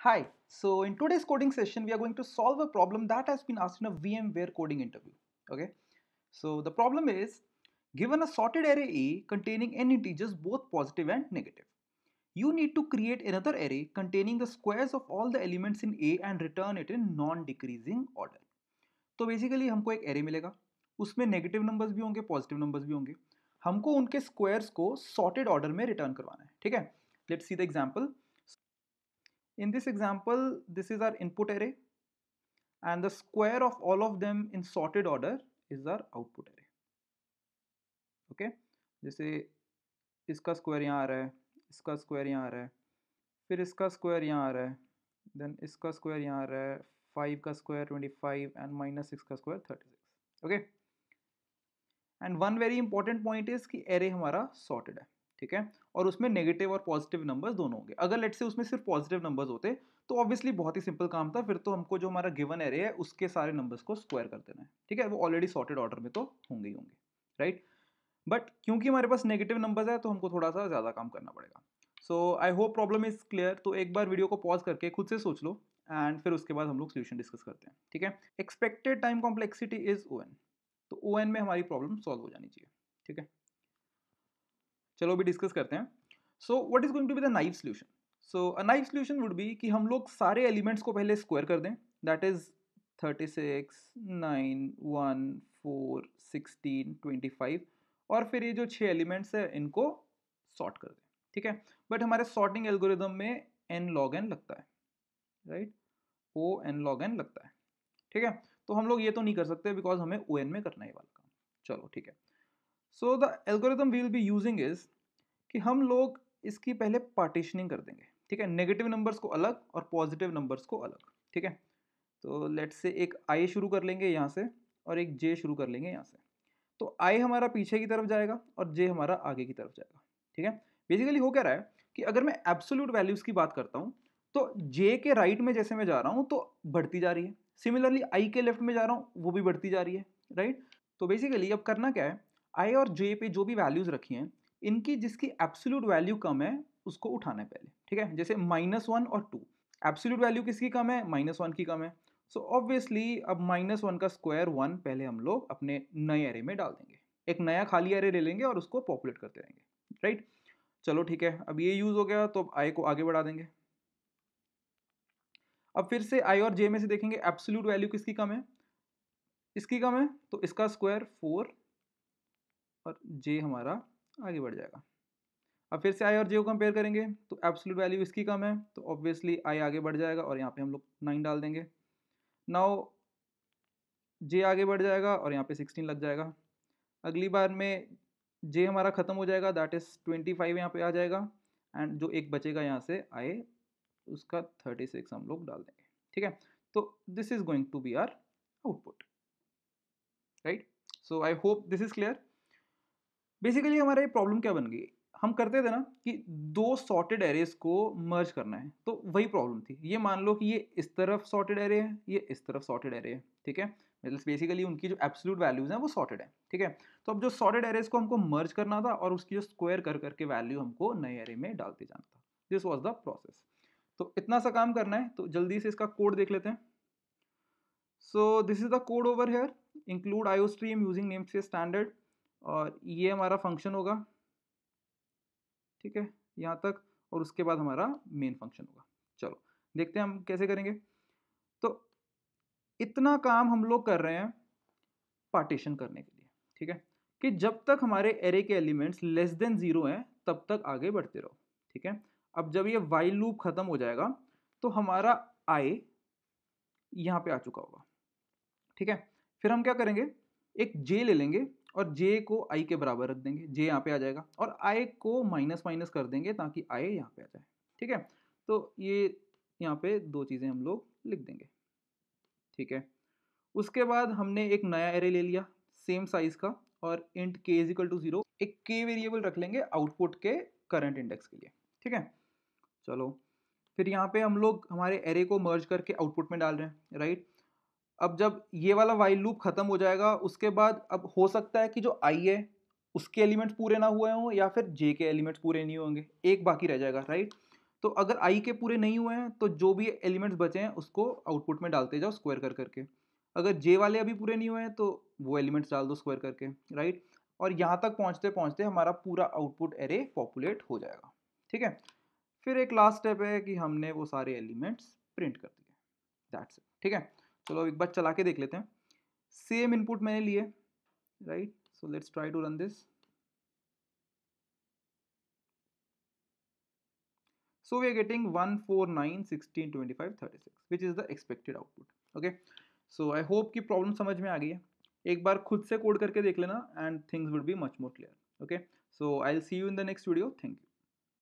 Hi, so in today's coding session, we are going to solve a problem that has been asked in a VMware coding interview. Okay, so the problem is given a sorted array A containing n integers, both positive and negative. You need to create another array containing the squares of all the elements in A and return it in non-decreasing order. So basically, we एक array मिलेगा उसमें negative numbers भी होंगे positive numbers भी होंगे हमको return the squares in sorted order. Return करवाना है ठीक है let's see the In this example, this is our input array and the square of all of them in sorted order is our output array. Okay okay? जैसे इसका square यहाँ आ रहा है इसका स्क्वायर यहाँ आ रहा है फिर इसका स्क्वायर यहाँ आ रहा है देन इसका स्क्वायर यहाँ आ रहा है फाइव का square twenty five and minus six का square thirty six okay and one very important point is कि एरे हमारा सॉर्टेड है ठीक है और उसमें नेगेटिव और पॉजिटिव नंबर्स दोनों होंगे अगर लेट से उसमें सिर्फ पॉजिटिव नंबर्स होते तो ऑब्वियसली बहुत ही सिंपल काम था फिर तो हमको जो हमारा गिवन एरे है उसके सारे नंबर्स को स्क्वायर कर देना है ठीक है वो ऑलरेडी सॉर्टेड ऑर्डर में तो होंगे ही होंगे राइट बट क्योंकि हमारे पास नेगेटिव नंबर्स है तो हमको थोड़ा सा ज़्यादा काम करना पड़ेगा so I hope problem is clear तो एक बार वीडियो को पॉज करके खुद से सोच लो एंड फिर उसके बाद हम लोग सोल्यूशन डिस्कस करते हैं ठीक है expected time complexity is O तो ओ में हमारी प्रॉब्लम सॉल्व हो जानी चाहिए ठीक है चलो अभी डिस्कस करते हैं so what is going to be the naive solution so a naive solution would be कि हम लोग सारे एलिमेंट्स को पहले स्क्वायर कर दें that is thirty six nine one four sixteen twenty five और फिर ये जो छः एलिमेंट्स है इनको सॉर्ट कर दें ठीक है बट हमारे सॉर्टिंग एल्गोरिदम में एन लॉग एन लगता है right O n log n लगता है ठीक है तो हम लोग ये तो नहीं कर सकते बिकॉज हमें ओ एन में करना है वाला काम चलो ठीक है so the algorithm we'll be using is कि हम लोग इसकी पहले पार्टीशनिंग कर देंगे ठीक है नेगेटिव नंबर्स को अलग और पॉजिटिव नंबर्स को अलग ठीक है तो लेट से एक आई शुरू कर लेंगे यहाँ से और एक जे शुरू कर लेंगे यहाँ से तो आई हमारा पीछे की तरफ जाएगा और जे हमारा आगे की तरफ जाएगा ठीक है बेसिकली हो क्या रहा है कि अगर मैं एब्सोल्यूट वैल्यूज़ की बात करता हूँ तो जे के राइट में जैसे मैं जा रहा हूँ तो बढ़ती जा रही है सिमिलरली आई के लेफ्ट में जा रहा हूँ वो भी बढ़ती जा रही है राइट तो बेसिकली अब करना क्या है आई और जे पे जो भी वैल्यूज़ रखी हैं इनकी जिसकी एब्सोल्यूट वैल्यू कम है उसको उठाना है पहले ठीक है जैसे माइनस वन और टू एब्सोल्यूट वैल्यू किसकी कम है माइनस वन की कम है सो so ऑब्वियसली अब माइनस वन का स्क्वायर वन पहले हम लोग अपने नए एरे में डाल देंगे एक नया खाली एरे ले लेंगे और उसको पॉपुलेट करते रहेंगे राइट चलो ठीक है अब ये यूज़ हो गया तो अब आई को आगे बढ़ा देंगे अब फिर से आई और जे में से देखेंगे एब्सोल्यूट वैल्यू किसकी कम है इसकी कम है तो इसका स्क्वायर फोर और जे हमारा आगे बढ़ जाएगा अब फिर से आई और जे को कंपेयर करेंगे तो एब्सोल्यूट वैल्यू इसकी कम है तो ऑब्वियसली आई आगे बढ़ जाएगा और यहाँ पे हम लोग नाइन डाल देंगे नाउ जे आगे बढ़ जाएगा और यहाँ पे सिक्सटीन लग जाएगा अगली बार में जे हमारा ख़त्म हो जाएगा दैट इज़ ट्वेंटी फाइव यहाँ पे आ जाएगा एंड जो एक बचेगा यहाँ से आई उसका थर्टी सिक्स हम लोग डाल देंगे ठीक है तो this is going to be our output right so I hope this is clear basically हमारा ये प्रॉब्लम क्या बन गई हम करते थे ना कि दो सॉर्टेड एरेज को मर्ज करना है तो वही प्रॉब्लम थी ये मान लो कि ये इस तरफ सॉर्टेड एरे है ये इस तरफ सॉर्टेड एरे है ठीक है मतलब बेसिकली उनकी जो एब्सोल्यूट वैल्यूज हैं वो सॉर्टेड है ठीक है तो अब जो सॉर्टेड एरेज को हमको मर्ज करना था और उसकी जो स्क्वायर कर करके वैल्यू हमको नए एरे में डालते जाना था दिस वॉज द प्रोसेस तो इतना सा काम करना है तो जल्दी से इसका कोड देख लेते हैं so this is the code over here include iostream using name standard और ये हमारा फंक्शन होगा ठीक है यहाँ तक और उसके बाद हमारा मेन फंक्शन होगा चलो देखते हैं हम कैसे करेंगे तो इतना काम हम लोग कर रहे हैं पार्टीशन करने के लिए ठीक है कि जब तक हमारे एरे के एलिमेंट्स लेस देन ज़ीरो हैं तब तक आगे बढ़ते रहो ठीक है अब जब ये वाइल लूप ख़त्म हो जाएगा तो हमारा आई यहाँ पे आ चुका होगा ठीक है फिर हम क्या करेंगे एक जे ले लेंगे और जे को आई के बराबर रख देंगे जे यहाँ पे आ जाएगा और आई को माइनस माइनस कर देंगे ताकि आई यहाँ पे आ जाए ठीक है तो ये यहाँ पे दो चीज़ें हम लोग लिख देंगे ठीक है उसके बाद हमने एक नया एरे ले लिया सेम साइज़ का और इंट के इज इक्वल टू ज़ीरो एक के वेरिएबल रख लेंगे आउटपुट के करंट इंडेक्स के लिए ठीक है चलो फिर यहाँ पे हम लोग हमारे एरे को मर्ज करके आउटपुट में डाल रहे हैं राइट अब जब ये वाला वाइल लूप ख़त्म हो जाएगा उसके बाद अब हो सकता है कि जो आई है उसके एलिमेंट्स पूरे ना हुए हों या फिर जे के एलिमेंट्स पूरे नहीं होंगे एक बाकी रह जाएगा राइट तो अगर आई के पूरे नहीं हुए हैं तो जो भी एलिमेंट्स बचे हैं उसको आउटपुट में डालते जाओ स्क्वायर कर करके अगर जे वाले अभी पूरे नहीं हुए हैं तो वो एलिमेंट्स डाल दो स्क्वायर करके राइट और यहाँ तक पहुँचते पहुँचते हमारा पूरा आउटपुट एरे पॉपुलेट हो जाएगा ठीक है फिर एक लास्ट स्टेप है कि हमने वो सारे एलिमेंट्स प्रिंट कर दिए दैट्स ठीक है चलो अब एक बार चला के देख लेते हैं सेम इनपुट मैंने लिए right so let's try to run this one four nine sixteen twenty five thirty six which is the expected output okay so I hope ki problem समझ में आ गई है एक बार खुद से कोड करके देख लेना and things would be much more clear okay so I will see you in the next video thank you